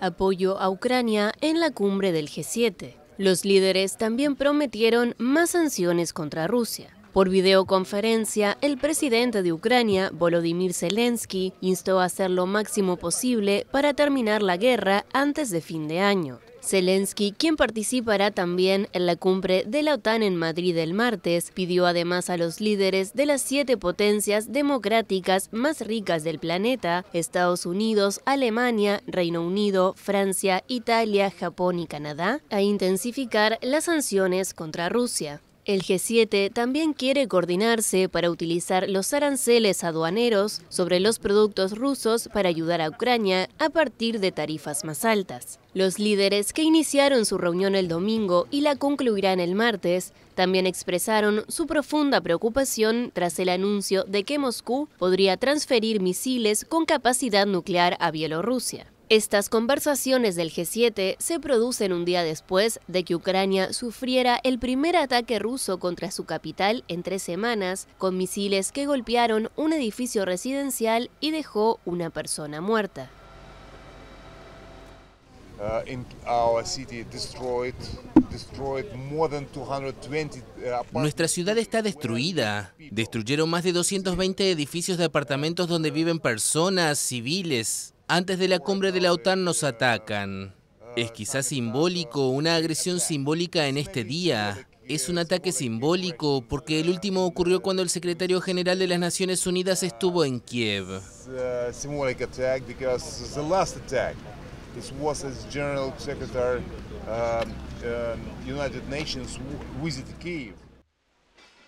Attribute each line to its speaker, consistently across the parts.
Speaker 1: Apoyo a Ucrania en la cumbre del G7. Los líderes también prometieron más sanciones contra Rusia. Por videoconferencia, el presidente de Ucrania, Volodymyr Zelensky, instó a hacer lo máximo posible para terminar la guerra antes de fin de año. Zelensky, quien participará también en la cumbre de la OTAN en Madrid el martes, pidió además a los líderes de las siete potencias democráticas más ricas del planeta, Estados Unidos, Alemania, Reino Unido, Francia, Italia, Japón y Canadá, a intensificar las sanciones contra Rusia. El G7 también quiere coordinarse para utilizar los aranceles aduaneros sobre los productos rusos para ayudar a Ucrania a partir de tarifas más altas. Los líderes que iniciaron su reunión el domingo y la concluirán el martes también expresaron su profunda preocupación tras el anuncio de que Moscú podría transferir misiles con capacidad nuclear a Bielorrusia. Estas conversaciones del G7 se producen un día después de que Ucrania sufriera el primer ataque ruso contra su capital en tres semanas, con misiles que golpearon un edificio residencial y dejó una persona muerta.
Speaker 2: Uh, uh,
Speaker 3: Nuestra ciudad está destruida. Destruyeron más de 220 edificios de apartamentos donde viven personas civiles antes de la cumbre de la OTAN nos atacan. Es quizás simbólico, una agresión simbólica en este día. Es un ataque simbólico porque el último ocurrió cuando el secretario general de las Naciones Unidas estuvo en Kiev.
Speaker 2: Eh,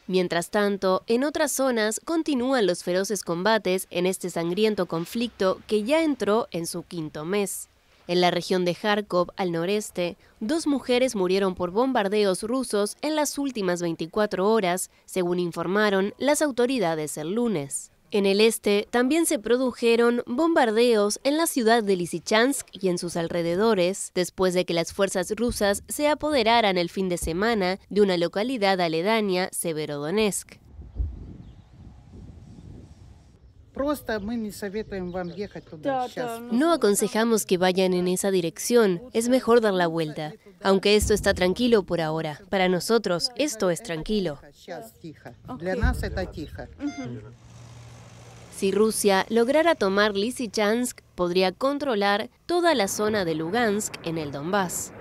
Speaker 1: Mientras tanto, en otras zonas continúan los feroces combates en este sangriento conflicto que ya entró en su quinto mes. En la región de Kharkov, al noreste, dos mujeres murieron por bombardeos rusos en las últimas 24 horas, según informaron las autoridades el lunes. En el este también se produjeron bombardeos en la ciudad de Lysychansk y en sus alrededores, después de que las fuerzas rusas se apoderaran el fin de semana de una localidad aledaña, Severodonetsk. No aconsejamos que vayan en esa dirección, es mejor dar la vuelta. Aunque esto está tranquilo por ahora, para nosotros esto es tranquilo. Si Rusia lograra tomar Lysychansk, podría controlar toda la zona de Lugansk en el Donbass.